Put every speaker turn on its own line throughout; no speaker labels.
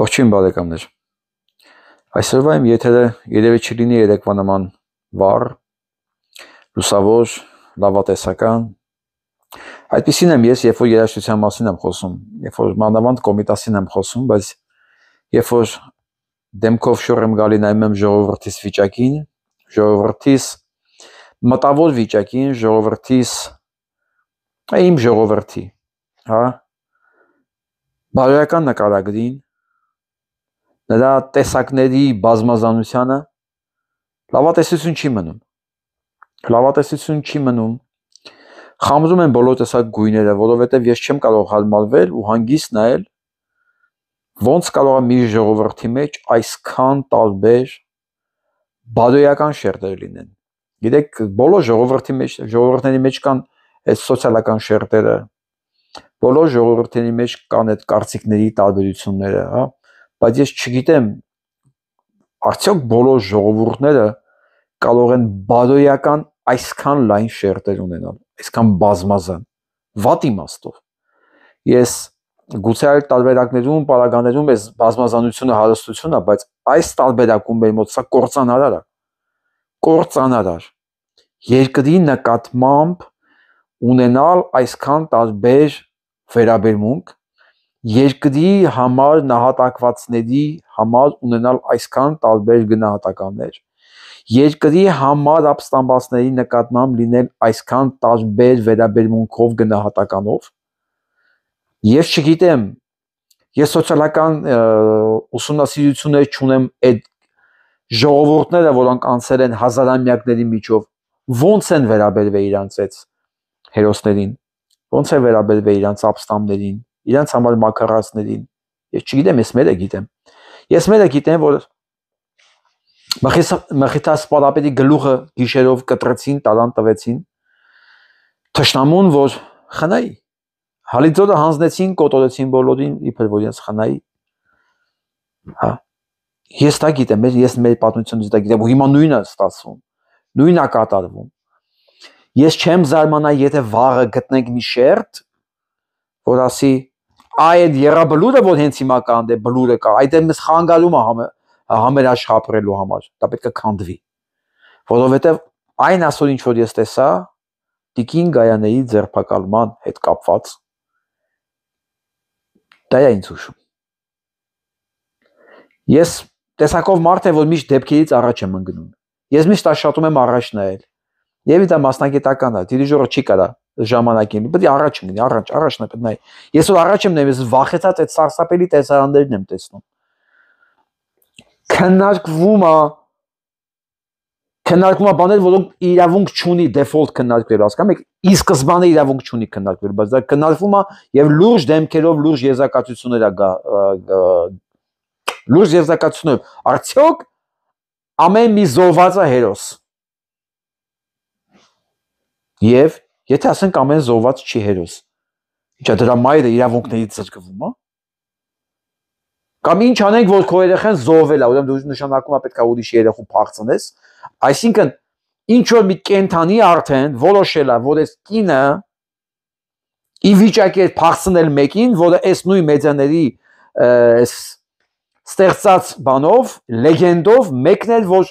Ողջույն բարեկամներ։ Այսօրվա իմ եթերը երևի չլինի երեկվա նման վառ, լուսավոր, լավատեսական։ Այդպեսին եմ ես, երբ որ երաժշտության մասին եմ խոսում, երբ որ մանավանդ կոմիտասին եմ խոսում, բայց երբ որ դեմքով շուռ եմ գալի նայում եմ ժողովրդից վիճակին, ժողովրդից մտավոր վիճակին, ժողովրդից իմ ժողովրդի, հա, բարոյական նկարագրին, նրա տեսակների բազմազանությանը լավատեսություն չի մնում։ Լավատեսություն չի մնում։ Խամրում են բոլոր տեսակ գույները, որովհետև ես չեմ կարող հարմարվել ու հանգիստ նայել ոնց կարող է մի ժողովրդի մեջ այսքան տարբեր բարոյական շերտեր լինեն։ Գիտեք, բոլոր ժողովրդի մեջ ժողովրդների մեջ կան այդ սոցիալական շերտերը, բոլոր ժողովրդերի մեջ կան այդ կարծիքների տարբերությունները, հա բայց ես չգիտեմ արդյոք բոլոր ժողովուրդները կարող են բարոյական այսքան լայն շերտեր ունենալ, այսքան բազմազան, վատ իմաստով։ Ես գուցե այլ տարբերակներում, պարագաներում այս բազմազանությունը հարստություն է, բայց այս տարբերակում մեր մոտ սա կործանարար է։ Կործանարար։ Երկրի նկատմամբ ունենալ այսքան տարբեր վերաբերմունք երկրի համար նահատակվածների համար ունենալ այսքան տարբեր գնահատականներ, երկրի համար ապստամբացների նկատմամբ լինել այսքան տարբեր վերաբերմունքով գնահատականով։ Ես չգիտեմ, ես սոցիալական ուսումնասիրություններ չունեմ այդ ժողովուրդները, որոնք անցել են հազարամյակների միջով, ո՞նց են վերաբերվել իրանց այդ հերոսներին, ո՞նց է վերաբերվել իրանց ապստամբներին իրանց համար մակարացներին։ Ես չգիտեմ, ես մերը գիտեմ։ Ես մերը գիտեմ, որ Մխիթաս պարապետի գլուխը գիշերով կտրեցին, տարան տվեցին։ Թշնամուն, որ խնայի։ Հալիձորը հանձնեցին, կոտորեցին բոլորին, իբր որ իրենց խնայի։ Հա։ Ես դա գիտեմ, ես մեր պատմությունից դա գիտեմ, ու հիմա նույնը ստացվում։ Նույնն է կատարվում։ Ես չեմ զարմանա, եթե վաղը գտնենք մի շերտ, որ ասի այդ երաբլուրը որ հենց հիմա կա անդե բլուրը կա այդտեղ մեզ խանգարում է համերաշ հապրելու համար դա պետք է քանդվի որովհետև այն ասոր ինչ որ ես տեսա տիկին գայանեի ձերբակալման հետ կապված դա է ինձ հուշում ես տեսակով մարդ եմ որ միշտ դեպքերից առաջ եմ ընկնում ես միշտ աշխատում եմ առաջ նայել Եվ դա մասնագիտական է, դիրիժորը չի կարա ժամանակին։ Պետք է առաջ մնի, առաջ, առաջն է պետք նայ։ Ես որ առաջ եմ նայում, ես վախեցած այդ սարսափելի տեսարաններն եմ տեսնում։ Քննարկվում է քննարկվում է բաներ, որոնք իրավունք չունի դեֆոլտ քննարկվել, հասկանում եք, ի սկզբանե իրավունք չունի քննարկվել, բայց դա քննարկվում է եւ լուրջ դեմքերով լուրջ եզակացություններ է գա լուրջ եզակացություններ։ Արդյոք ամեն մի զոհվածը հերոս է Եվ եթե ասենք ամեն զոհված չի հերոս, ինչա դրա մայրը իրավունքներից զրկվում է։ հա? Կամ ինչ անենք, որ քո երեխան զոհվել է, ուրեմն դու նշանակում է պետքա ուրիշ երեխու փախցնես։ Այսինքն ինչ որ մի կենթանի արդեն որոշել է, որ այս կինը ի վիճակի է փախցնել մեկին, որը այս նույն մեդիաների այս ստեղծած բանով, լեգենդով մեկն էլ որ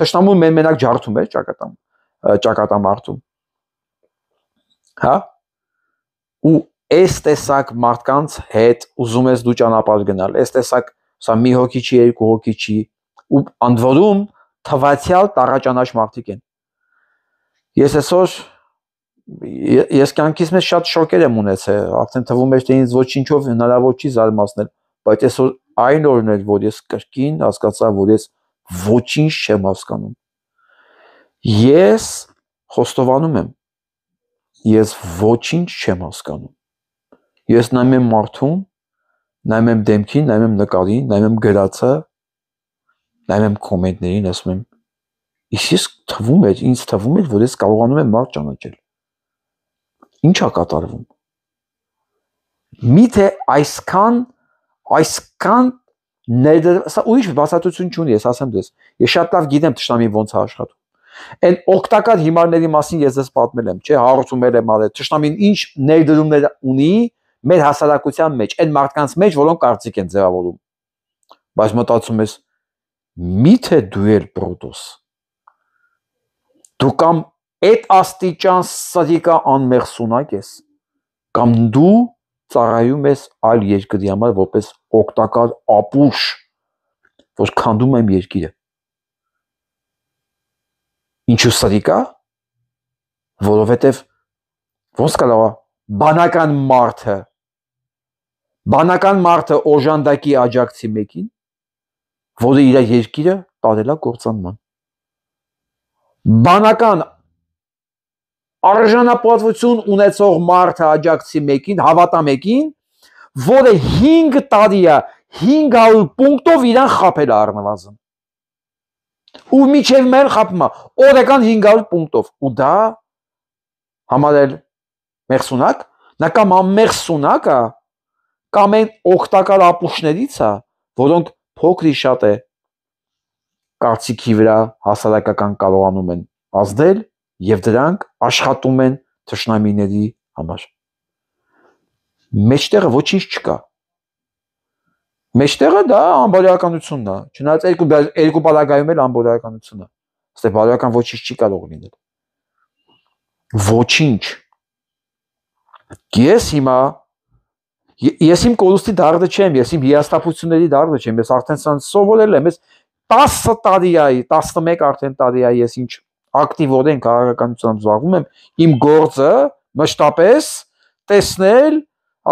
թշնամուն մեն մենակ ջարդում է ճակատամ ճակատամարտում։ Հա։ Ու այս տեսակ մարդկանց հետ ուզում ես դու ճանապարհ գնալ։ Այս տեսակ սա մի հոգի չի, երկու հոգի չի, ու անդվորում թվացial տարաճանաչ մարդիկ են։ Ես այսօր ես կյանքից մեջ շատ շոկեր եմ ունեցել, արդեն թվում էր թե ինձ ոչինչով հնարավոր չի զարմացնել, բայց այսօր այն օրն էր, որ ես կրկին հասկացա, որ ես ոչինչ չեմ հասկանում։ Ես խոստովանում եմ, ես ոչինչ չեմ հասկանում։ Ես նայում եմ մարդուն, նայում եմ դեմքին, նայում եմ նկարին, նայում եմ գրածը, նայում եմ կոմենտներին, ասում եմ, իսկ թվում էր, ինձ թվում էր, որ ես կարողանում եմ մարդ ճանաչել։ Ինչ է կատարվում։ Միթե այսքան այսքան ներդր, սա ուրիշ բացատրություն չունի, ես ասեմ դες։ Ես շատ լավ գիտեմ ճշտամին ոնց է աշխատում Այն օկտակար հիմարների մասին ես ձեզ պատմել եմ, չէ, հարցումել եմ արել։ Ճշտամին ինչ ներդրումներ ունի մեր հասարակության մեջ, այն մարդկանց մեջ, որոնք կարծիք են ձևավորում։ Բայց մտածում ես, միթե դու ել պրոտոս։ Դու կամ այդ աստիճան սադիկա անմեղսունակ ես, կամ դու ծառայում ես այլ երկրի համար որպես օգտակար ապուշ, որ քանդում եմ երկիրը։ Ինչու սրիկա։ Որովհետև ոնց կարող է բանական մարդը բանական մարդը օժանդակի աջակցի մեկին, որը իր երկիրը տարելա կործանման։ Բանական արժանապատվություն ունեցող մարդը աջակցի մեկին, հավատա մեկին, որը 5 տարի է 500 պունկտով իրան խապել է առնվազն ու միջև մեր խապմա օրական 500 պունկտով ու դա համարել մեղսունակ նա կամ ամեղսունակա կամ այն օգտակար ապուշներից է որոնք փոքրի շատ է կարծիքի վրա հասարակական կարողանում են ազդել եւ դրանք աշխատում են թշնամիների համար մեջտեղը ոչինչ չկա Մեջտեղը դա անբարոյականությունն է։ Չնայած երկու երկու բալակայում էլ անբարոյականությունն է։ Ստե բարոյական ոչինչ չի կարող լինել։ Ոչինչ։ Ես հիմա ես իմ կորուստի դարձը չեմ, ես իմ հիաստափությունների դարձը չեմ, ես արդեն ցած սովորել եմ, ես 10 տարի այ, 11 արդեն տարի այ ես ինչ ակտիվորեն քաղաքականությամբ զբաղվում եմ, իմ գործը մշտապես տեսնել,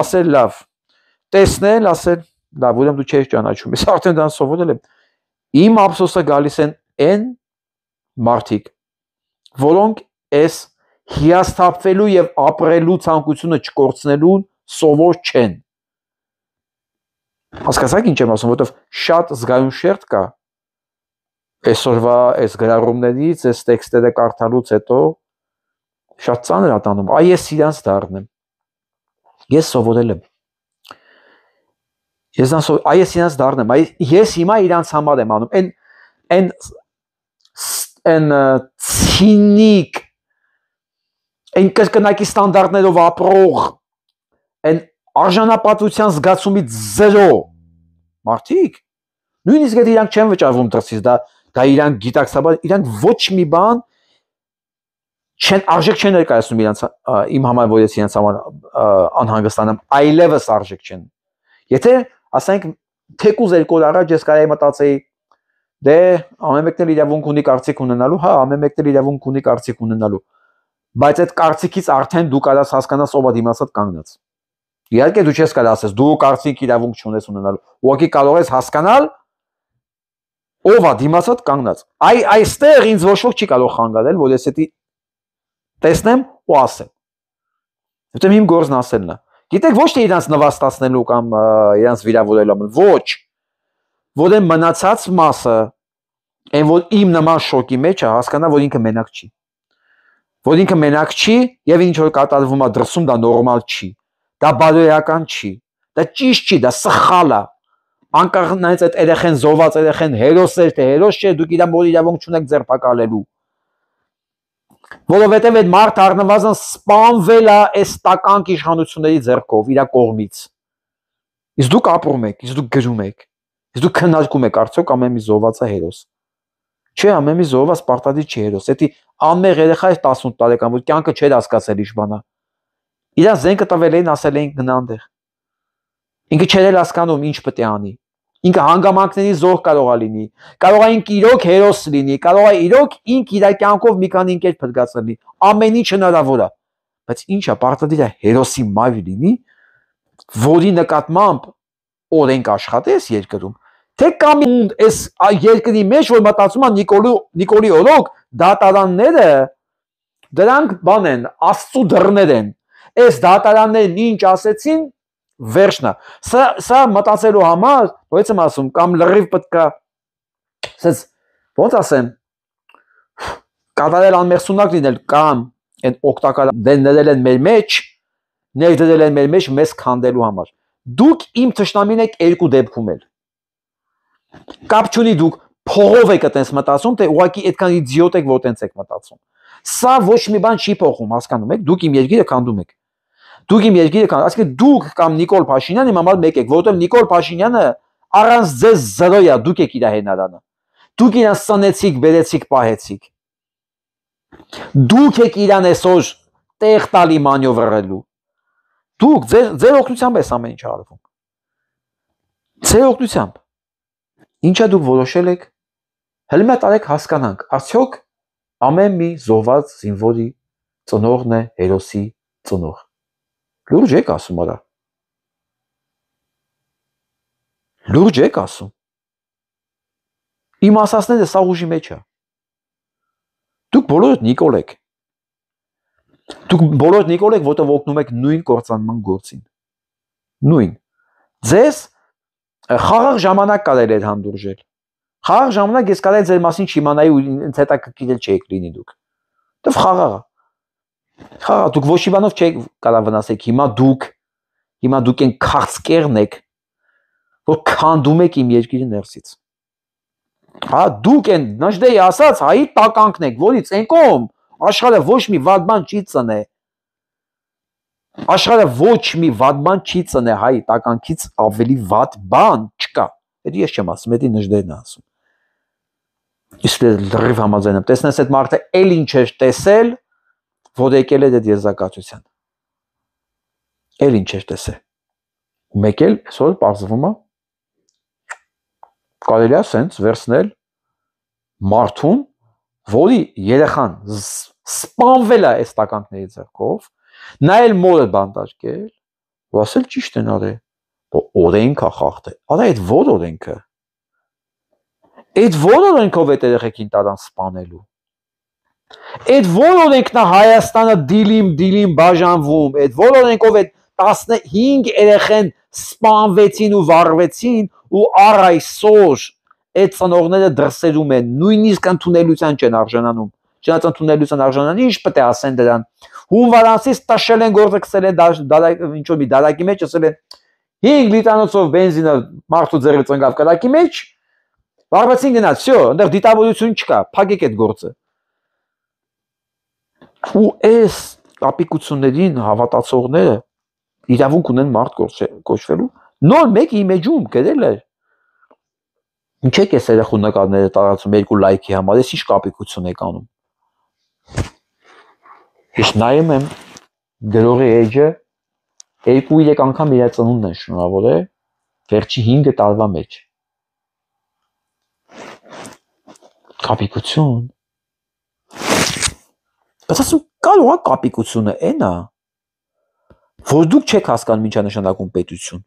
ասել լավ։ Տեսնել, ասել լավ, ուրեմն դու չես ճանաչում։ Ես արդեն դրան սովորել եմ։ Իմ ափսոսը գալիս են այն մարդիկ, որոնք այս հիասթափվելու եւ ապրելու ցանկությունը չկորցնելուն սովոր չեն։ Հասկացա՞ք ինչ եմ ասում, որովհետեւ շատ զգայուն շերտ կա այսօրվա այս գրառումներից, այս տեքստերը կարդալուց հետո շատ ծանր ատանում։ Այ ես իրանց դառնեմ։ Ես սովորել եմ Ես ասում այ ես իրանց դառնեմ, այ ես հիմա իրանց համար եմ անում։ Այն այն այն ցինիկ այն կրկնակի ստանդարտներով ապրող այն արժանապատվության զգացումից 0 մարդիկ նույնիսկ եթե իրանք չեն վճարվում դրսից դա դա իրանք գիտակցաբար իրանք ոչ մի բան չեն արժեք չեն ներկայացնում իրանց իմ համար որ ես իրանց համար անհանգստանամ այլևս արժեք չեն եթե ասենք թեկուզ երկու օր առաջ ես կարայի մտածեի դե ամեն մեկն էլ իրավունք ունի կարծիք ունենալու, հա, ամեն մեկն էլ իրավունք ունի կարծիք ունենալու։ Բայց այդ կարծիքից արդեն դու կարաս հասկանաս ով է դիմասած կանգնած։ Իհարկե դու չես կարող ասես, դու կարծիք իրավունք չունես ունենալու։ Ուղղակի կարող ես հասկանալ ով է դիմասած կանգնած։ Այ այստեղ ինձ ոչ ոք չի կարող խանգարել, որ ես դա տեսնեմ ու ասեմ։ Որտեղ իմ գործն ասելն է։ Գիտեք, ոչ թե իրանց նվաստացնելու կամ իրանց վիրավորելու համար, ոչ։ Որ այն մնացած մասը, այն որ իմ նման շոկի մեջ է, հասկանա, որ ինքը մենակ չի։ Որ ինքը մենակ չի եւ ինչ որ կատարվում է դրսում, դա նորմալ չի։ Դա բարոյական չի։ Դա ճիշտ չի, դա սխալ է։ Անկախ նայած այդ երեխեն զոված երեխեն հերոս էր թե հերոս չէ, դուք իրան բոլորի իրավունք չունեք ձերբակալելու։ Որովհետև այդ մարդը առնվազն սպանվել է այս տականք իշխանությունների ձեռքով իր կողմից։ Իսկ դուք ապրում եք, իսկ դուք գրում եք։ Իսկ դուք քննարկում եք արդյոք ամեն մի զոհվածը հերոս։ Չէ, ամեն մի զոհվա սպարտադի չի հերոս։ Դա անմեղ երեխա է 18 տարեկան, որ կյանքը չէր հասկացել ինչ բանա։ Իրան զենքը տվել էին, ասել էին գնա այնտեղ։ Ինքը չէր հասկանում ինչ պետք է անի։ Ինքը հանգամանքների զոհ կարողա լինի։ Կարող է ինքը իրոք հերոս լինի, կարող է իրոք ինքը իր կյանքով մի քանի ինքեր փրկացնի։ Ամեն ինչ հնարավոր է։ Բայց ինչա պարտադիր է հերոսի մավի լինի, որի նկատմամբ օրենք աշխատես երկրում, թե կամ այս երկրի մեջ որ մտածում են Նիկոլու Նիկոլի օրոք դատարանները դրանք բան են, աստծո դռներ են։ Այս դատարաններն ինչ ասեցին, վերջնա։ Սա սա մտածելու համար, ոչ եմ ասում, կամ լրիվ պետքա ասես ոնց ասեմ կատարել անմեղսունակ լինել կամ այն օկտակալ դնել դե են մեր մեջ, ներդրել են մեր մեջ մեզ քանդելու համար։ Դուք իմ ճշտամին եք երկու դեպքում էլ։ Կապ չունի դուք փողով եք այտենց մտածում, թե ուղակի այդքան իդիոտ եք, որ այտենց եք մտածում։ Սա ոչ մի բան չի փոխում, հասկանում եք, դուք իմ երկիրը քանդում եք դուք իմ երկիրը կան, ասեք դուք կամ Նիկոլ Փաշինյանը իմ համար մեկ եք, որովհետև Նիկոլ Փաշինյանը առանց ձեզ զրոյ է, դուք եք իր հենարանը։ Դուք իրան սնեցիք, բերեցիք, պահեցիք։ Դուք եք իրան այսօր տեղ տալի մանյովրելու։ Դուք ձեր ձեր օգնությամբ է ամեն ինչ արվում։ Ձեր օգնությամբ։ Ինչա դուք որոշել եք։ Հելմե տարեք հասկանանք, արդյոք ամեն մի զոհված զինվորի ծնողն է հերոսի ծնող։ Լուրջ եք ասում, արա։ Լուրջ եք ասում։ Իմ ասածները սա ուժի մեջ է։ Դուք բոլորդ Նիկոլ եք։ Դուք բոլորդ Նիկոլ եք, որտեղ օգնում եք նույն կործանման գործին։ Նույն։ Ձեզ խաղաղ ժամանակ կարելի է հանդուրժել։ Խաղաղ ժամանակ ես կարելի ձեր մասին չիմանայի ու ինձ հետաքրքրել չէիք լինի դուք։ Դու դե խաղաղ Հա, դուք ոչ մի բանով չեք կարող վնասեք։ Հիմա դուք հիմա դուք են քաղցկեղն եք, որ քանդում եք իմ երկիրի ներսից։ Հա, դուք են նժդեի ասած հայի տականքն եք, որից ենկոմ աշխարհը ոչ մի վատ բան չի ծնե։ Աշխարհը ոչ մի վատ բան չի ծնե հայի տականքից ավելի վատ բան չկա։ Դա ես չեմ ասում, դա նժդերն է ասում։ Իսկ լրիվ համաձայն եմ։ Տեսնես այդ մարդը ել ինչ էր տեսել, ոդեկել է դե այդ եզակացության։ Էլ ինչ էր տեսե։ Մեկ էլ այսօր բարձվում է կարելի է սենց վերցնել մարդուն, որի երեխան սպանվել է այս տականքների ձեռքով, նա էլ մորը բանտարկել, ու ասել ճիշտ են արել, որ օրենք է խախտել։ Արա այդ ո՞ր օրենքը։ Այդ ո՞ր օրենքով է երեխեքին տարան սպանելու։ Այդ բոլոր ենք նա Հայաստանը դիլիմ դիլիմ բաժանվում, այդ բոլոր ենքով այդ 15 երեխեն սպանվեցին ու վառվեցին ու առ այսօր այդ ծնողները դրսերում են, նույնիսկ ընդունելության չեն արժանանում։ Չնայած ընդունելության արժանան ինչ պետք է ասեն դրան։ Հունվարանից տաշել են գործը կսել են դարակ ինչ որ մի դարակի մեջ ասել են 5 լիտրանոցով բենզինը մարդու ձեռքից ընկավ կրակի մեջ, վառվեցին գնաց, վсё, այնտեղ դիտավորություն չկա, փակեք այդ գործը ու այս ապիկություններին հավատացողները իրավունք ունեն մարդ կոչվելու նոր մեկ իմեջում գրել էր ինչ է կես երախու նկարները տարածում երկու լայքի համար ես ինչ կապիկություն եք անում ես նայում եմ գրողի էջը երկու երեք անգամ իր ծնունդն են շնորհավորել վերջի 5 տարվա մեջ կապիկություն Բայց ասում կարող է կապիկությունը այն է, որ դուք չեք հասկանում ինչա նշանակում պետություն։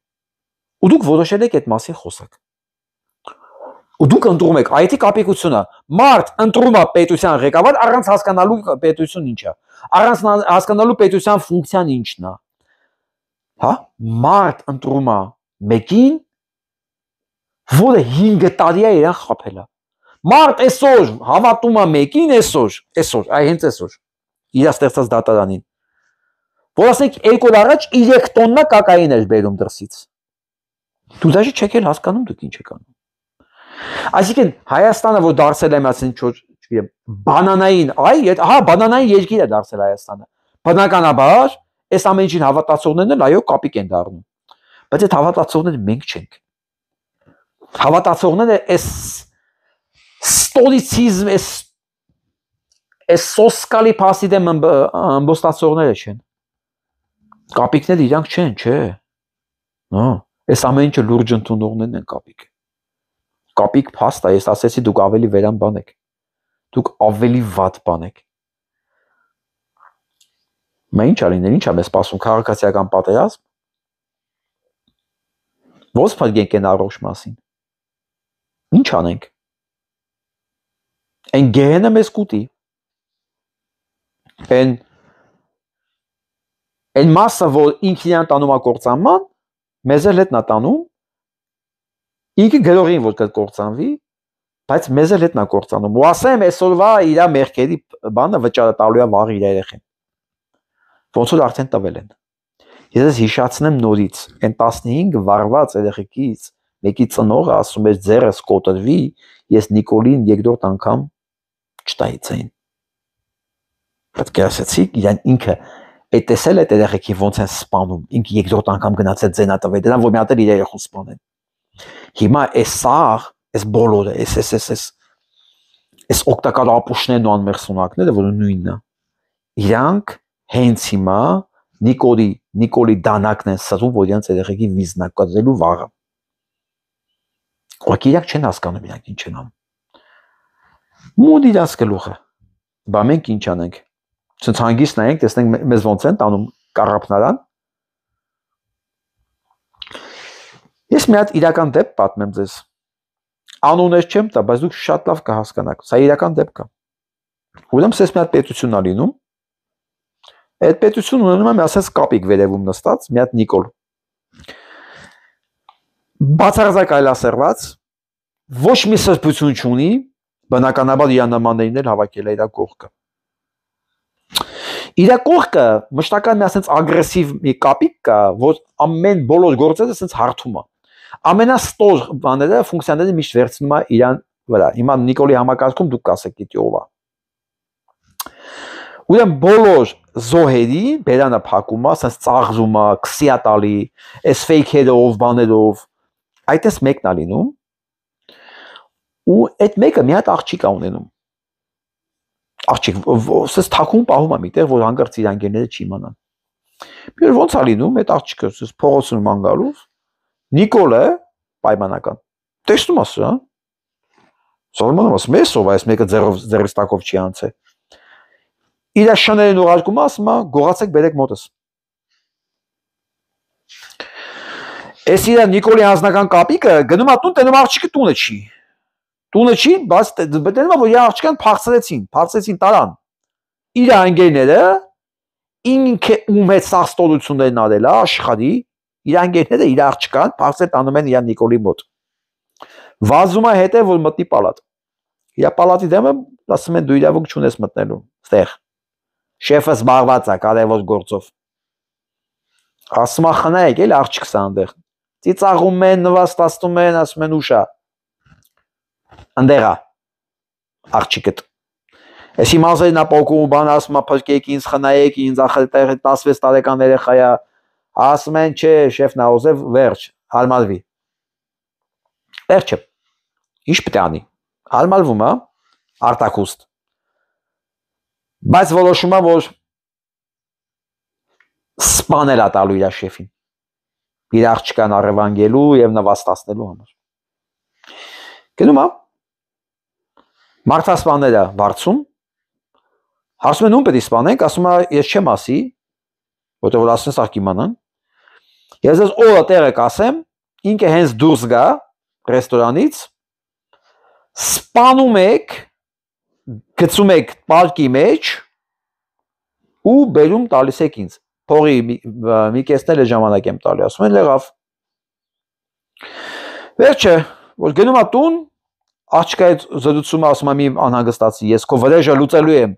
Ու դուք որոշել եք այդ մասին խոսակ։ Ու դուք ընդունում եք այդի կապիկությունը։ Մարդ ընդունում է պետության ղեկավար առանց հասկանալու պետություն ինչա։ Առանց հասկանալու պետության ֆունկցիան ինչն է։ Հա? Մարդ ընդունում է մեկին, որը 5 տարի է իրան խփելա։ Մարդ այսօր հավատում է մեկին այսօր, այսօր, այ հենց այսօր իր ստեղծած դատարանին, որ ասենք երկու օր առաջ 3 տոննա կակային էր բերում դրսից։ Դու դաժե չեք էլ հասկանում դուք ինչ եք անում։ Այսինքն Հայաստանը, որ դարձել է միացին 4 չգիտեմ, բանանային, այ, հա, բանանային երկիր է դարձել Հայաստանը։ Բնականաբար, այս ամեն ինչին հավատացողներն էլ այո կապիկ են դառնում։ Բայց այդ հավատացողները մենք չենք։ Հավատացողները այս ստոլիցիզմ, այս Այս սոսկալի փասի դեմ ըմբոստացողները չեն։ Կապիկները իրանք չեն, չէ։ Հա, այս ամեն ինչը լուրջ ընդունողներն են կապիկ։ Կապիկ փաստ է, ես ասեցի դուք ավելի վերան բան եք։ Դուք ավելի վատ բան եք։ Մա ի՞նչ արիներ, ի՞նչ է մեզ սպասում քաղաքացիական պատերազմ։ Ո՞նց փակենք այն առողջ մասին։ Ինչ անենք։ Այն գեհենը մեզ կուտի։ Այն այն մասը, որ ինքն իրան տանում է կործանման, մեզ էլ հետ նա տանում։ Ինքը գրողին որ կործանվի, բայց մեզ էլ հետ նա կործանում։ Ու ասեմ, այսօրվա իր մեղքերի բանը վճարը տալու է վաղ իր երեխին։ Ոնց որ արդեն տվել են։ Ես ես հիշացնեմ նորից, այն 15 վարված երեխից մեկի ծնողը ասում էր ձերս կոտրվի, ես Նիկոլին երկրորդ անգամ չտայեցային։ Պետք է ասացիք, իրան ինքը այդ տեսել է երեխեքին ոնց են սպանում։ Ինքը երկրորդ անգամ գնաց է ձենատվե, դրան որ մի հատ էլ իր երեխուն սպանեն։ Հիմա էս սա, էս բոլորը, էս էս էս էս էս օկտակար ապուշներն ու անմերսունակները, որ նույնն է։ Իրանք հենց հիմա Նիկոլի Նիկոլի դանակն են սրում, որ իրենց երեխեքի վիզնակացելու վաղը։ Ուղղակի իրանք չեն հասկանում իրանք ինչ են անում։ Մոդ իրաց գլուխը։ Բա մենք ինչ անենք ցենց հանգիստ նայենք, տեսնենք մեզ ոնց են տանում կառապնարան։ Ես մի հատ իրական դեպք պատմեմ ձեզ։ Անուններ չեմ տա, բայց դուք շատ լավ կհասկանաք։ Սա իրական դեպք է։ Ուրեմն ես մի հատ պետությունն ա լինում։ Այդ պետությունը ունենում է մի ասած կապիկ վերևում նստած մի հատ Նիկոլ։ Բացարձակ այլասերված, ոչ մի սրբություն չունի, բնականաբար իր նմաններն էլ հավաքել է իր կողքը։ Իրա կողքը մշտական մի ասենց ագրեսիվ մի կապիկ կա, որ ամեն բոլոր գործերը ասենց հարթում է։ Ամենաստոր բաները, ֆունկցիաները միշտ վերցնում է իրան վրա։ Հիմա Նիկոլի համակարգում դուք կասեք դիտի ով է։ Ուրեմն բոլոր զոհերի բերանը փակում է, ասենց ծաղրում է, քսիա տալի, էս ֆեյքերով, բաներով։ Այդտես մեկն է լինում։ Ու այդ մեկը մի հատ աղջիկ է ունենում աղջիկ, սս թակում պահում եմ իտեղ, որ հանգարց իր անգերները չի իմանան։ Մի օր ոնց է լինում, այդ աղջիկը սս փողոցում ման գալուց Նիկոլը պայմանական։ Տեսնում ես, հա։ Սոմոնում ասում ես, ով այս մեկը ձեռով ձեռից տակով չի անցել։ Իր շներին ուղարկում ասում է, գողացեք բերեք մոտս։ Էս իր Նիկոլի անձնական կապիկը գնում է տուն, տենում աղջիկը տունը չի։ Տունը չի, բայց դենում է որ իր աղջկան փախցրեցին, փախցրեցին տարան։ Իր անգերները ինքը ում հետ սաստորություններն արել է աշխարհի, իր անգերները իր աղջկան փախցել տանում են իր Նիկոլի մոտ։ Վազում է հետը որ մտնի պալատ։ Իր պալատի դեմը ասում են դու իրավունք չունես մտնելու ստեղ։ Շեֆը զբաղված է կարևոր գործով։ Ասում է խնայեք էլ աղջիկս այնտեղ։ Ծիծաղում են, նվաստացնում են, ասում են ուշա ընդեղա աղջիկդ Էս իմ ասել նա փոկում բան ասում փրկեք ինձ խնայեք ինձ ախր տեղը 16 տարեկան երեխայա ասում են չէ շեֆ նաոզև վերջ հարմարվի Վերջը ի՞նչ պետք է անի հարմարվում է արտակուստ բայց որոշումա որ սպանել է տալու իր շեֆին իր աղջկան առևանգելու եւ նվաստացնելու համար գնում է Մարտհասpanները վարձում հարցում են ում պետք է սpanենք, ասում է ես չեմ ասի, որտեղ որ ասեն սա կիմանան։ Ես ես օրը տեղը կասեմ, ինքը հենց դուրս գա ռեստորանից, սպանում եք, գցում եք պարկի մեջ ու բերում տալիս եք ինձ։ Փողի մի, մի կեսնել է ժամանակ եմ տալի, ասում են լեղավ։ Վերջը, որ գնում է տուն, աղջկայից զրուցումը ասում եմ իմ անհանգստացի, ես քո վրեժը լուծելու եմ։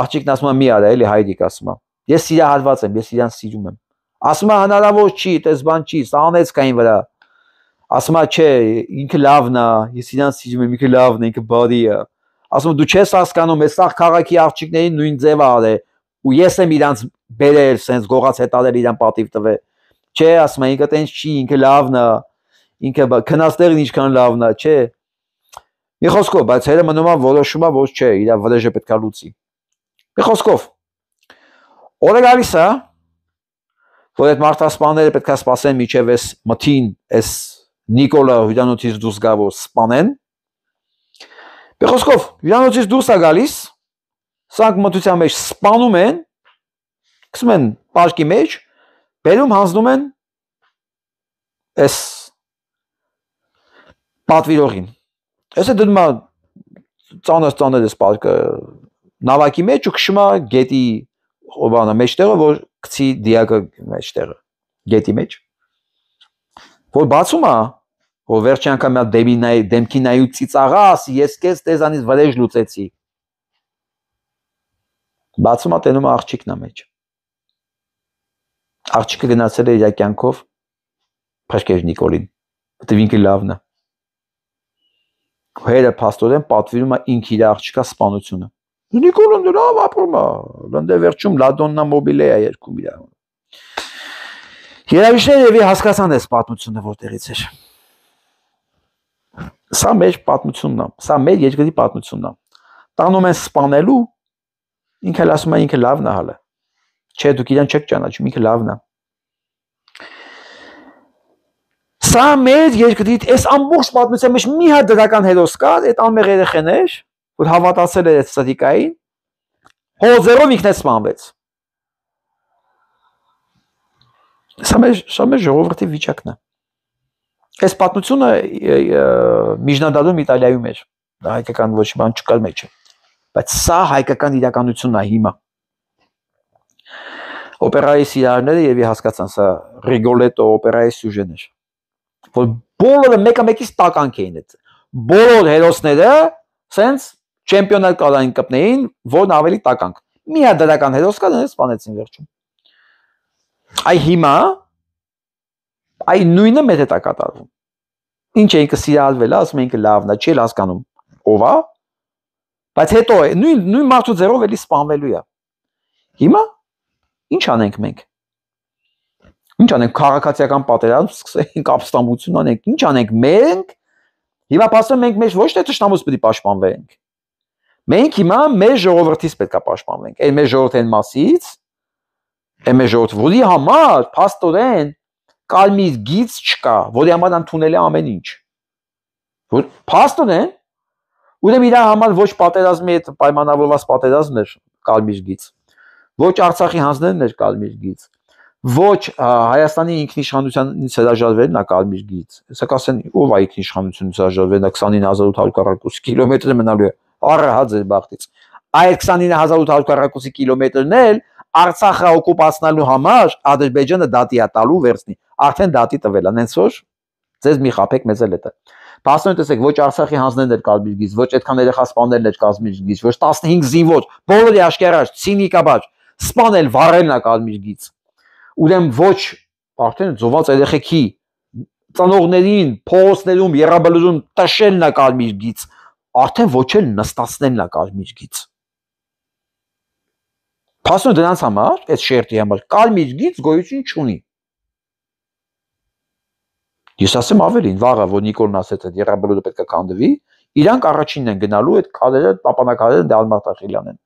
Աղջիկն ասում է՝ «Մի արա, էլի հայրիկ ասում է»։ Ես սիրա հարված եմ, ես իրան սիրում եմ։ Ասում է՝ հնարավոր չի, տես բան չի, սա անեցքային վրա։ Ասում է՝ չէ, ինքը լավն է, ես իրան սիրում եմ, ինքը լավն է, ինքը բարի է։ Ասում է՝ դու չես հասկանում, այս սաղ քաղաքի աղջիկներին նույն ձևը արե ու ես եմ իրանց բերել, սենց գողած հետարել իրան պատիվ տվել։ Չէ, ասում է, ինքը տենց չի, ինքը լավն է, ինքը քնաստեղն ինչքան լավն է, չէ՞ Մի խոսքով, բայց հերը մնում է որոշումա, ոչ չէ, իր վրեժը պետքա լուծի։ Մի խոսքով, օրը գալիս է, որ այդ մարտահասpanները պետքա սпасեն միջև այս մթին, այս Նիկոլա Հյուրանոցից դուրս գա որ սpanեն։ Մի խոսքով, Հյուրանոցից դուրս է գալիս, սանք մթության մեջ սպանում են, գցում են պարկի մեջ, բերում հանձնում են այս պատվիրողին Էսը դնում է ծանոց ծանոց էս պարկը նավակի մեջ ու քշում է գետի բանը մեջտեղը, որ գցի դիակը մեջտեղը, գետի մեջ։ Որ բացում է, որ վերջի անգամ մի դեմի նայ դեմքի նայուցի ծաղաս, ես քեզ տեսանից վրեժ լուծեցի։ Բացում է տենում աղջիկն է մեջ։ Աղջիկը գնացել է իր կյանքով Փաշկեր Նիկոլին։ Դա ինքը լավն է հերը փաստորեն պատվիրում է ինք իր աղջկա սպանությունը։ Նիկոլը նրան ապրում է, լնդե վերջում լադոննա մոբիլեա երկում իր։ Երավիշները եւի հասկացան այս պատմությունը որտեղից էր։ Սա մեր պատմությունն է, սա մեր երկրի պատմությունն է։ Տանում են սպանելու, ինքը ասում է ինքը լավն է հələ։ Չէ, դուք իրան չեք ճանաչում, ինքը լավն է։ Սա մեր երկրի այս ամբողջ պատմության մեջ մի հատ դրական հերոս կա, այդ անմեղ երեխեն էր, որ հավատացել էր այդ սատիկային, հոզերով ինքն է սպանվեց։ Սա մեր սա մեր ժողովրդի վիճակն է։ Այս պատմությունը միջնադարում Իտալիայում էր։ Դա հայկական ոչ մի բան չկար մեջը։ Բայց սա հայկական իրականությունն է հիմա։ Օպերայի սիրարները եւի հասկացան, սա Ռիգոլետո օպերայի սյուժեն էր որ բոլորը մեկը-մեկից տականք էին այդ։ Բոլոր հերոսները սենց չեմպիոնալ կարային կպնեին, որն ավելի տականք։ Մի հատ դրական հերոս կա, դրանից սپانեցին վերջում։ Այ հիմա այ նույնը մեզ հետ է կատարվում։ Ինչ է ինքը սիրալվել, ասում են ինքը լավն է, չի էլ հասկանում ով է։ Բայց հետո նույն նույն մարդու ձևով էլի սپانվելու է։ Հիմա ի՞նչ անենք մենք։ մենք Ինչ անենք, քաղաքացիական պատերազմ սկսենք, ապստամբություն անենք, ինչ անենք մենք։ Հիմա փաստորեն մենք մեջ ոչ թե ճշտամուց պետք է պաշտպանվենք։ Մենք հիմա մեր ժողովրդից պետք է պաշտպանվենք։ Այն մեր ժողովրդի այն մասից, այն մեր ժողովուրդ, որի համար փաստորեն կարմիր գից չկա, որի համար ընդունել է ամեն ինչ։ Որ փաստորեն ուրեմն իր համար ոչ պատերազմի հետ պայմանավորված պատերազմներ կարմիր գից, ոչ Արցախի հանձներն էր կարմիր գից, ոչ Հայաստանի ինքնիշխանությանից հրաժարվելն է կարմիր գիծ։ Սա կասեն ով է ինքնիշխանությունից հրաժարվելն է 29800 քառակուսի կիլոմետրը մնալու է առը հա ձեր բախտից։ Այդ 29800 քառակուսի կիլոմետրն էլ Արցախը օկուպացնելու համար Ադրբեջանը դատի է տալու վերցնի։ Արդեն դատի տվել է, նենց որ ձեզ մի խափեք մեզ էլ էտը։ Փաստորեն տեսեք, ոչ Արցախի հանձներն էր կարմիր գիծ, ոչ այդքան երեխա սպաներն էր կարմիր գիծ, ոչ 15 զինվոր, բոլորի աշկերտ, ցինիկաբար սպանել վառելն է կարմիր գիծ ուրեմն ոչ արդեն ծոված երեխեքի ծնողներին փողոցներում երաբելուզում տշելն է կարմիր գից, արդեն ոչ էլ նստացնելն է կարմիր գից։ Փաստորեն դրանց համար, այդ շերտի համար կարմիր գից գոյություն չունի։ Ես ասեմ ավելին, վաղը որ Նիկոլն ասեց այդ երաբելուզը պետք է կանդվի, իրանք առաջինն են գնալու այդ քարերը, տապանակարերը դալմարտախիլանեն։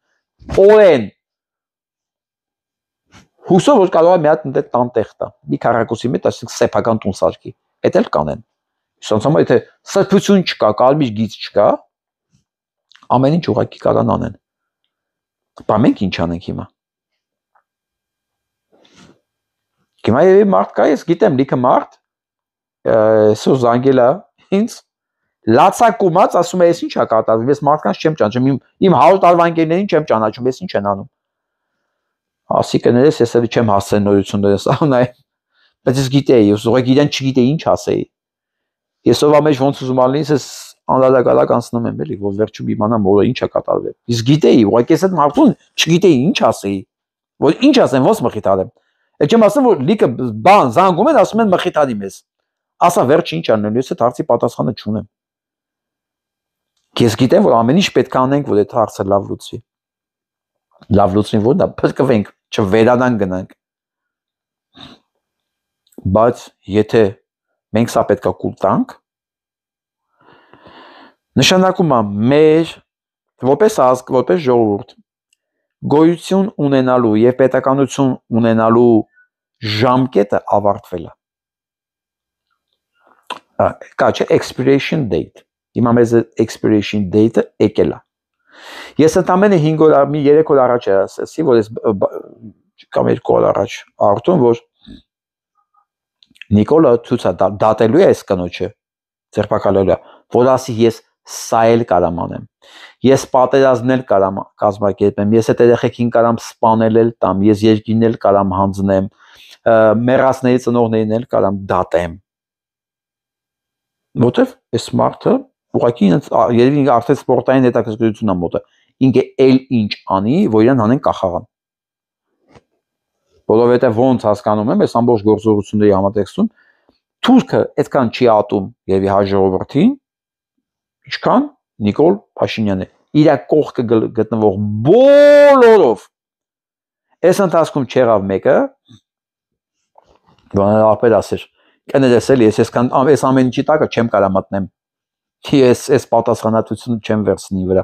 դե Օրեն հուսով որ կարող է մի հատ դե տան տեղ տա մի քառակուսի մեջ այսինքն սեփական տուն սարքի դա էլ կանեն Սոնց համար եթե սրբություն չկա, կարմիր գից չկա, ամեն ինչ ուղակի կարան անեն։ Բա մենք ինչ անենք հիմա։ Հիմա երևի մարդ կա, ես գիտեմ, լիքը մարդ, սո զանգելա ինձ լացակումած ասում է, ես ի՞նչ է կատարվում, ես մարդկանց չեմ ճանաչում, իմ իմ 100 տարվա ընկերներին չեմ ճանաչում, ես ի՞նչ են անում։ Հասիկներս ես էլ չեմ հասցնի նորություններս, անայ։ Բայց ես գիտեի, ես ուղղակի իրեն չգիտեի ինչ ասեի։ Ես ով ամեջ ոնց ուզում ալինս ես անլալակալակ անցնում եմ էլի, որ վերջում իմանամ որը ինչ է կատարվել։ Իսկ գիտեի, ուղղակի ես այդ մարդուն չգիտեի ինչ ասեի։ Որ ինչ ասեմ, ոնց մխիթ արեմ։ Էլ չեմ ասում, որ լիքը բան զանգում են, ասում են մխիթ արի մեզ։ Ասա վերջ ինչ անելու, ես այդ հարցի պատասխանը չունեմ։ Ես գիտեմ, որ ամեն ինչ պետք է անենք, որ այդ հարցը լավ լուծվի։ Լավ լուծվի, որ դա փրկվենք չվերանան գնանք։ Բայց եթե մենք սա պետքա կուտանք, նշանակում է մեր որպես ազգ, որպես ժողովուրդ գոյություն ունենալու եւ պետականություն ունենալու ժամկետը ավարտվել է կա չէ expiration date։ Հիմա մեզ expiration date-ը եկել է։ Ես ընդամենը 5 օր մի 3 օր առաջ ասացի, որ ես կամ 2 օր առաջ արդեն որ Նիկոլա ցույց է դատելու է այս կնոջը ձերբակալելը, որ ասի ես սա էլ կարամ անեմ։ Ես պատերազմնել կարամ կազմակերպեմ, ես այդ երեխեքին կարամ սպանել էլ տամ, ես երկինն էլ կարամ հանձնեմ, մեռածների ծնողներին էլ կարամ դատեմ։ Որտեվ այս մարդը ուղղակի երևի ինքը արդեն սպորտային հետաքրքրությունն է մոտը։ Ինքը էլ ինչ անի, որ իրան հանեն կախաղան։ Որովհետև ոնց հասկանում եմ, այս ամբողջ գործողությունների համատեքստում Թուրքը այդքան չի ատում երևի հայ ժողովրդին, ինչքան Նիկոլ Փաշինյանը իր կողքը գտնվող բոլորով այս ընթացքում չեղավ մեկը բանը ապեր ասեր կներես էլի ես այսքան այս ամեն ինչի տակը չեմ կարա մտնեմ Չի ես ես պատասխանատվությունը չեմ վերցնի վրա։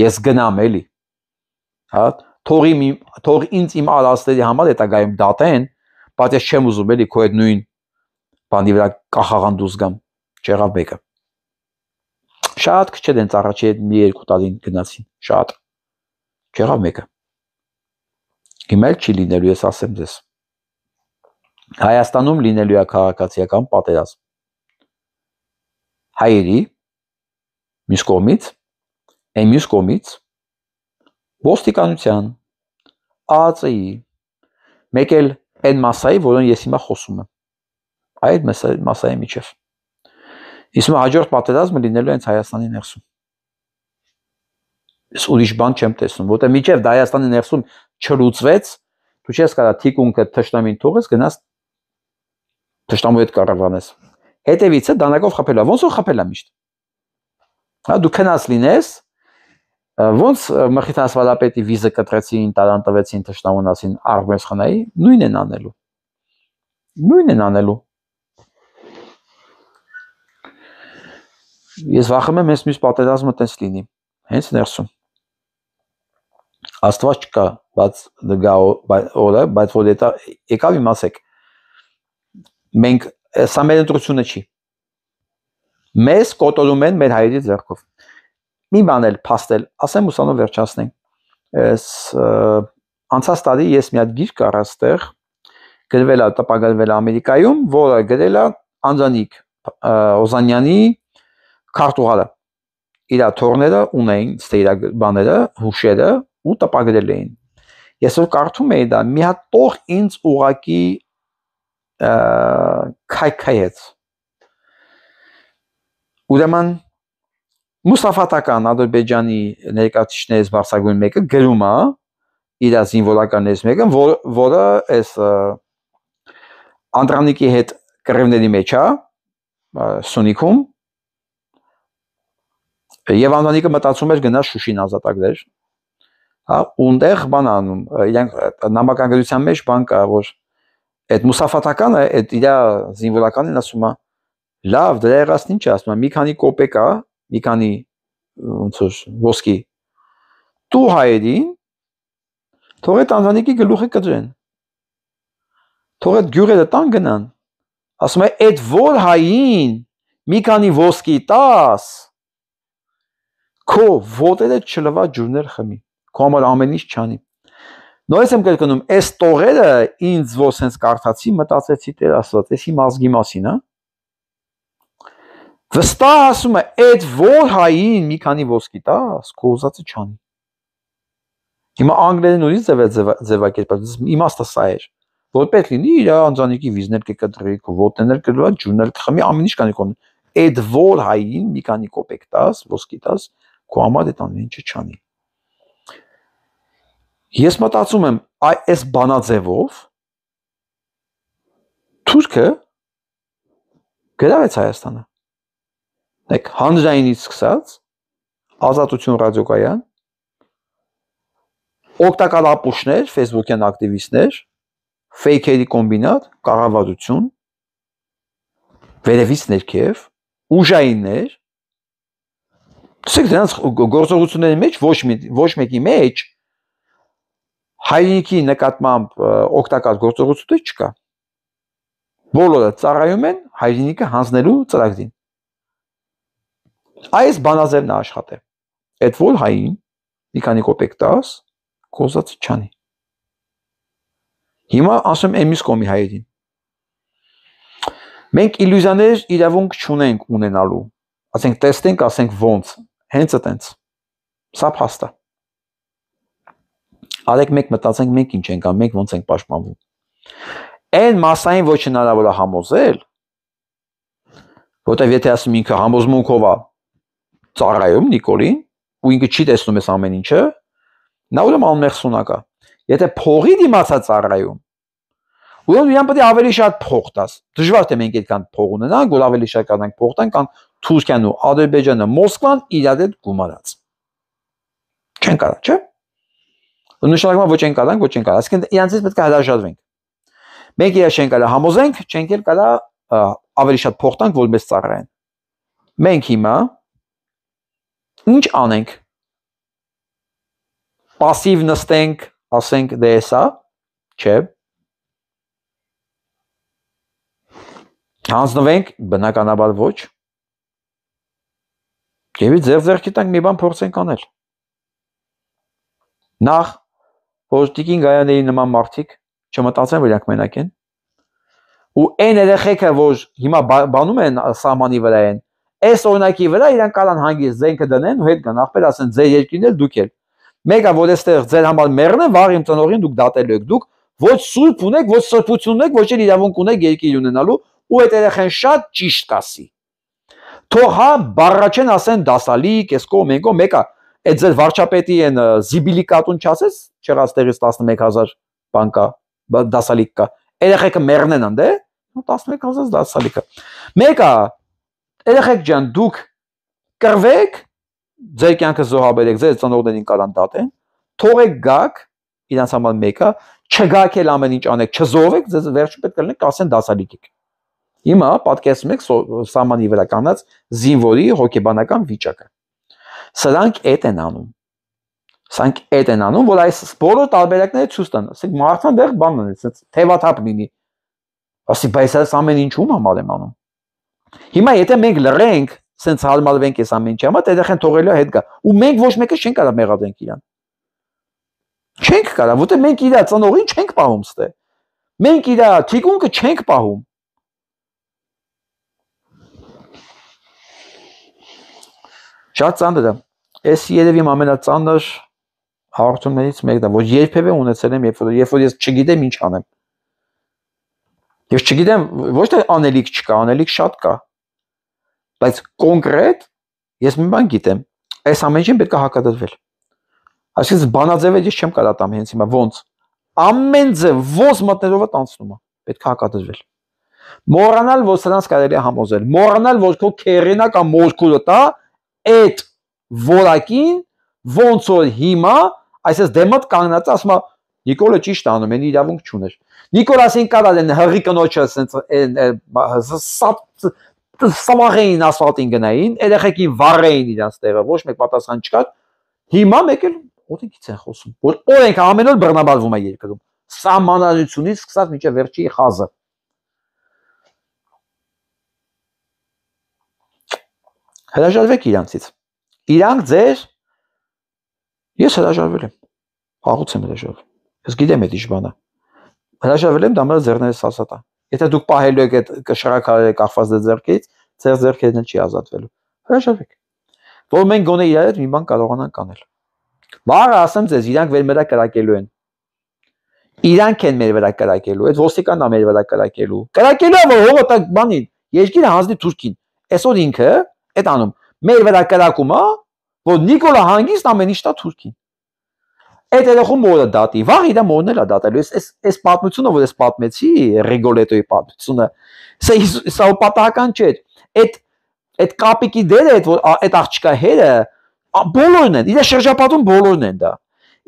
Ես գնամ էլի։ Հա, թողի մի թող ինձ իմ արածների համար հետագայում դատեն, բայց ես չեմ ուզում էլի քո այդ նույն բանի վրա կախաղանդուզ գամ։ Չեղավ մեկը։ Շատ քչեր դենց առաջի այդ մի երկու տարին գնացին, շատ։ Չեղավ մեկը։ Հիմա էլ չի լինելու ես ասեմ ձեզ։ Հայաստանում լինելու է քաղաքացիական պատերազմ։ Հայերի մյուս կողմից, այն մյուս կողմից ոստիկանության, ԱԱԾ-ի, մեկ էլ այն massայի, որոնց ես հիմա խոսում եմ։ Այդ massայի միջև։ Իսկ հաջորդ պատերազմը լինելու է հենց Հայաստանի ներսում։ Ես ուրիշ բան չեմ տեսնում, որտեղ միջև Հայաստանի ներսում չլուծվեց, դու չես կարա թիկունքը թշնամին թողես, գնաս թշնամու հետ կառավանես։ Հետևից է դանակով խփելա, ոնց որ խփելա միշտ։ Հա դու քնած լինես, ոնց մխիթ ասվալապետի վիզը կտրեցին, տարան տվեցին թշնամուն ասին արմեսխանայի, նույնն են անելու։ Նույնն են անելու։ Ես վախում եմ հենց մյուս պատերազմը տես լինի, հենց ներսում։ Աստված չկա, բայց գա օրը, բայց որ դա եկավ իմասեք։ Մենք սա մեր ընտրությունը չի մեզ կոտորում են մեր հայերի ձեռքով։ Մի բան էլ փաստել, ասեմ ուսանով վերջացնենք։ Այս անցած տարի ես մի հատ գիրք առա այդտեղ, գրվել է տպագրվել Ամերիկայում, որը գրել է Անձանիկ Օզանյանի քարտուղարը։ Իր թորները ունեին ստեյրա բաները, հուշերը ու տպագրել էին։ Ես որ կարդում էի դա, մի հատ տող ինձ ուղակի քայքայեց Ուրեմն Մուսաֆատական Ադրբեջանի ներկայացիչներից բարձրագույն մեկը գրում է իր զինվորականներից մեկը, որ, որը այս Անդրանիկի հետ կռևների մեջ է Սունիքում եւ Անդրանիկը մտածում էր գնա Շուշին ազատագրեր։ Հա, ունտեղ բան անում, իրանք նամակագրության մեջ բան կա, որ այդ Մուսաֆատականը այդ իր զինվորականին ասում է Լավ, դրա եղած ինչ ասում եմ, մի քանի կոպեկ է, մի քանի ոնց որ ոսկի։ Դու հայերին թող այդ անձանիկի գլուխը կտրեն։ Թող այդ գյուղերը տան գնան։ Ասում է այդ որ հային մի քանի ոսկի տաս քո ոտերը չլվա ջուրներ խմի քո համար ամեն ինչ չանի նորից եմ կրկնում այս տողերը ինձ ոչ sense կարդացի մտածեցի Տեր Աստված էսի մազգի մասին հա Վստահ ասում է, այդ որ հային մի քանի ոսկի տաս, քո ուզածը չանի։ Հիմա անգլերեն ուրիշ ձև է ձևակերպած, իմաստը սա էր։ Որ պետք լինի իր անձանիկի վիզներ կկտրի, ոտեներ կլվա, ջուրներ կխմի, ամեն ինչ կանի կոմ։ Այդ որ հային մի քանի կոպեկ տաս, ոսկի տաս, քո համար այդ ամեն ինչը չանի։ Ես մտածում եմ, այս բանաձևով Թուրքը գրավեց Հայաստանը Դեք հանրայինից սկսած Ազատություն ռադիոկայան օգտակար ապուշներ, Facebook-յան ակտիվիստներ, ֆեյքերի կոմբինատ, կառավարություն, վերևից ներքև, ուժայիններ։ Ցիկ դրանց գործողությունների մեջ ոչ մի ոչ մեկի մեջ հայրենիքի նկատմամբ օգտակար գործողություններ չկա։ Բոլորը ծառայում են հայրենիքը հանձնելու ծրագրին։ Այս բանաձևն է աշխատե։ Այդ որ հային մի քանի կոպեկ տաս կոզած չանի։ Հիմա ասեմ եմիս կոմի հայերին։ Մենք իլյուզիաներ իրավունք չունենք ունենալու։ Ասենք տեսնենք, ասենք ոնց, հենց այտենց։ Սա փաստա։ Արեք մենք մտածենք մենք ինչ ենք անում, մենք ոնց ենք պաշտպանվում։ Այն massային ոչ հնարավոր է համոզել, որտեղ եթե ասում ինքը համոզմունքով է ծառայում Նիկոլին, ու ինքը չի տեսնում այս ամեն ինչը, նա ուրեմն անմեղսունակա։ Եթե փողի դիմացա ծառայում, ուրեմն իրան պետք է ավելի շատ փող տաս։ Դժվար թե մենք այդքան փող ունենանք, որ ավելի շատ կանանք փող տանք, կան Թուրքիան ու Ադրբեջանը, Մոսկվան իրար հետ գումարած։ Չեն կարա, չէ՞։ Ու նշանակում է ոչ են կարանք, ոչ են կարա։ Այսինքն իրանցից պետք է հրաժարվենք։ Մենք իրար չենք կարա համոզենք, չենք էլ կարա ավելի շատ փող տանք, որ մեզ ծառայեն։ Մենք հիմա Ինչ անենք։ Пассив նստենք, ասենք դե սա, չէ։ Հանձնվենք, բնականաբար ոչ։ Եվ ձեր ձեռքի տանք մի բան փորձենք անել։ Նախ Պոշտիկին գայաների նման մարդիկ չմտածեն, որ իրանք մենակ են։ Ու այն երեխեքը, որ հիմա բանում են սահմանի վրա են, այս օրինակի վրա իրենք կարան հանգիստ զենքը դնեն ու հետ գան ախպեր ասեն ձեր երկինն էլ դուք եք մեկը որ էստեղ ձեր համար մեռն է վաղ իմ ծնողին դուք դատելու եք դուք ոչ սուրբ ունեք ոչ սրբություն ունեք ոչ էլ իրավունք ունեք երկիր ունենալու ու այդ երեխան շատ ճիշտ կասի թող հա բառաչեն ասեն դասալիկ էս կողմ ենքո մեկը այդ ձեր վարչապետի են զիբիլիկատուն չասես չեղած տեղից 11000 բան կա դասալիկ կա երեխեքը մեռնեն ընդ է 11000 դասալիկը մեկը Երեխեք ջան, դուք կրվեք, ձեր կյանքը զոհաբերեք, ձեր ծնողներին կարանտատեն, թողեք գաք, իրանց համար մեկը, չգաք էլ ամեն ինչ անեք, չզովեք, ձեզ վերջը պետք է լինեք ասեն դասալիկ եք։ Հիմա պատկերացնում եք սահմանի վրա կանած զինվորի հոգեբանական վիճակը։ Սրանք էդ են անում։ Սրանք էդ են անում, որ այս բոլոր տարբերակները ցույց տան, ասենք մարդան դեռ բանն է, ասենց թևաթափ լինի։ Ասի, բայց այս ամեն ինչում համար եմ անում։ Հիմա եթե մենք լռենք, սենց հարմարվենք այս ամեն ինչի համար, այդախ են թողելու հետ գա։ Ու մենք ոչ մեկը չենք կարող մեղադրենք իրան։ Չենք կարող, որտեղ մենք իր ծնողին չենք պահում ստե։ Մենք իր թիկունքը չենք պահում։ Շատ ծանր է։ Էս երևի իմ ամենածանր հաղորդումներից մեկն է, որ երբևէ ունեցել եմ, երբ որ երբ որ ես չգիտեմ ինչ անեմ։ Ես չգիտեմ, ոչ թե անելիք չկա, անելիք շատ կա։ Բայց կոնկրետ ես մի բան գիտեմ, այս ամենին պետք է հակադատվել։ Այսինքն բանաձևը ես չեմ կարող տամ հենց հիմա ոնց։ Ամեն ձև ոնց մտնելով տանցնում է, պետք է հակադատվել։ Մորանալ ոչ սրանց կարելի համոզել։ Մորանալ ոչ քո քերենա կամ մորքուրը տա այդ որակին ոնց որ հիմա այսպես դեմդ կանգնած ասում է Նիկոլը ճիշտ անում են իրավունք չուներ։ Նիկոլասին կարալեն հղի կնոջը սենց սապ սամաղեին ասֆալտին գնային, երեխեքին վառեին իրանց տեղը, ոչ մեկ պատասխան չկար։ Հիմա մեկ էլ օդիկից են խոսում, որ օրենք ամեն օր բռնաբարվում է երկրում։ Սահմանալությունից սկսած մինչև վերջի խազը։ Հրաժարվեք իրանցից։ Իրանք ձեր ես հրաժարվել եմ։ Հաղուց եմ հրաժարվել։ Ես գիտեմ այդ ինչ բանը հրաժարվել եմ դամը ձեռներս ասատա։ Եթե դուք պահելու եք այդ կշարակարը կախված դե ձեռքից, ձեր ձեռքերն չի ազատվելու։ Հրաժարվեք։ Որ մենք գոնե իրար հետ մի բան կարողանանք անել։ Բարը ասեմ ձեզ, իրանք վեր մերա կրակելու են։ Իրանք են մեր վրա կրակելու, այդ ոստիկանն է մեր վրա կրակելու։ Կրակելու է որ հողը տակ բանի, երկիրը հանձնի Թուրքին։ Այսօր ինքը այդ անում։ Մեր վրա կրակումը, որ Նիկոլա Հանգիստ ամեն ինչ տա Թուրքին այդ երախու մորը դատի, վաղ իրա մորն էլ է դատելու։ Էս էս էս պատմությունը, որ ես պատմեցի, Ռիգոլետոյի պատմությունը, սա սա պատահական չէ։ Այդ այդ կապիկի դերը, այդ որ այդ աղջկա հերը բոլորն են, իրա շրջապատում բոլորն են դա։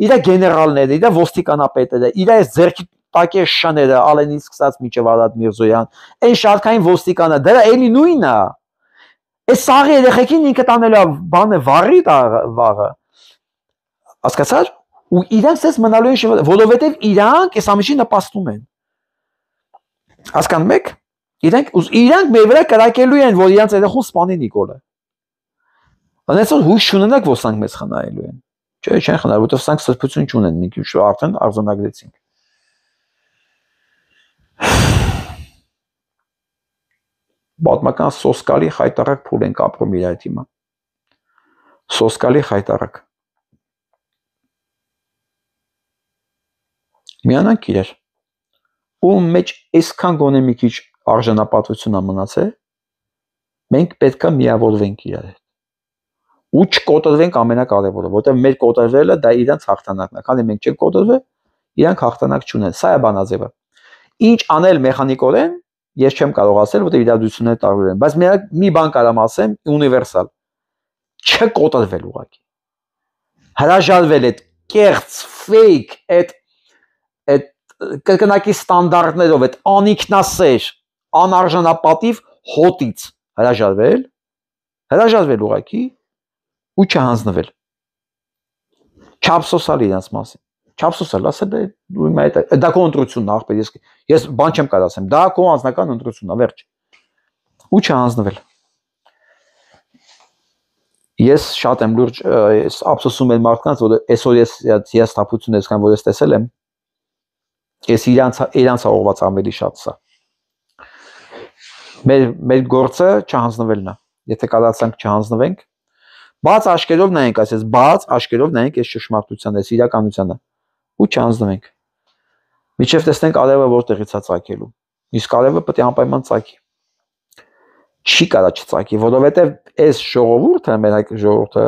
Իրա գեներալները, իրա ոստիկանապետերը, իրա այս ձերքի տակեր շները, Ալենից սկսած միջև Արադ Միրզոյան, այն շարքային ոստիկանը, դրա էլի նույնն է։ Այս սաղի երեխեքին ինքը տանելա բանը վառի տաղը վաղը։ Հասկացա՞ր ու իրանք ցես մնալու են շվեդ, որովհետև իրանք այս ամիջի նպաստում են։ Հասկանում եք։ Իրանք իրանք մեր վրա կրակելու են, որ իրանք երախոս սպանի Նիկոլը։ Անես որ հույս ունենանք, որ սանք մեզ խնայելու են։ Չէ, չեն խնայ, որովհետև սանք սրբություն չունեն, մենք ուշ արդեն արձանագրեցինք։ Պատմական սոսկալի խայտարակ փուլ ենք ապրում իր այդ հիմա։ Սոսկալի խայտարակ միանանք իրար ու մեջ այսքան գոնե մի քիչ արժանապատվություն ա մնացել մենք պետքա միավորվենք իրար հետ ու չկոտրվենք ամենակարևորը որտեղ մեր կոտրվելը դա իրանց հաղթանակն է քանի մենք չենք կոտրվել իրանք հաղթանակ չունեն սա է բանաձևը ինչ անել մեխանիկորեն ես չեմ կարող ասել որտեղ իրադրությունները տարբեր են բայց մի բան կարամ ասեմ ունիվերսալ չկոտրվել ուղղակի հրաժարվել այդ կեղծ ֆեյք այդ կրկնակի ստանդարտներով այդ անիքնասեր, անարժանապատիվ հոտից հրաժարվել, հրաժարվել ուղակի ու չհանձնվել։ Չափսոսալ իրենց մասին։ Չափսոսալ ասել է ու իմ այդ դա քո ընտրությունն է, ախպեր, ես ես բան չեմ կարող ասեմ։ Դա քո անձնական ընտրությունն է, վերջ։ Ու չհանձնվել։ Ես շատ եմ լուրջ, ես ափսոսում եմ մարդկանց, որ այսօր ես ես տապություն ես կան, որ ես տեսել եմ, Ես իրանց իրանց հողված ավելի շատ սա։ Մեր մեր գործը չհանձնվելն է։ Եթե կալացանք չհանձնվենք, բաց աչքերով նայենք, ասես բաց աչքերով նայենք այս ճշմարտությանը, այս իրականությանը ու չհանձնվենք։ Միջև տեսնենք արևը որտեղից է ծագելու։ Իսկ արևը պետք է անպայման ծագի չի կարա չծակի, որովհետև այս ժողովուրդը, մեր ժողովուրդը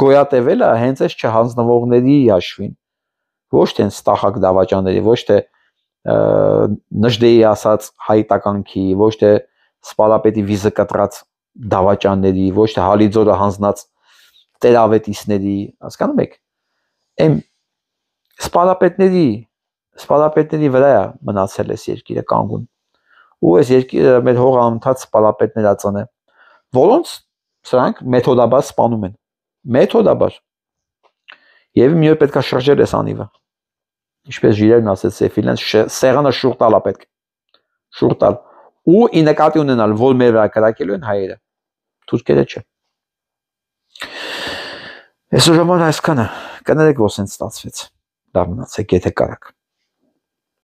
գոյատևել է հենց այս չհանձնվողների հաշվին։ Ոչ թե ստախակ դավաճանների, ոչ թե նժդեի ասած հայտականքի, ոչ թե սպալապետի վիզը կտրած դավաճանների, ոչ թե հալիձորը հանձնած տերավետիսների, հասկանում եք։ Էմ սպալապետների, սպալապետների վրա է մնացել այս երկիրը կանգուն։ Ու այս երկիրը մեր հողը ամթած սպալապետներ ածան է, որոնց սրանք մեթոդաբար սպանում են։ Մեթոդաբար։ Եվ մի օր պետքա շրջել այս անիվը ինչպես իրեն ասեց Սեֆիլեն, սեղանը շուռ տալա պետք։ Շուռ տալ։ Ու ի նկատի ունենալ, որ մեր վրա կրակելու են հայերը։ Թուրքերը չէ։ Այսօր ժամանակ այսքանը կներեք, որ սենց ստացվեց։ Դառնացեք, եթե կարող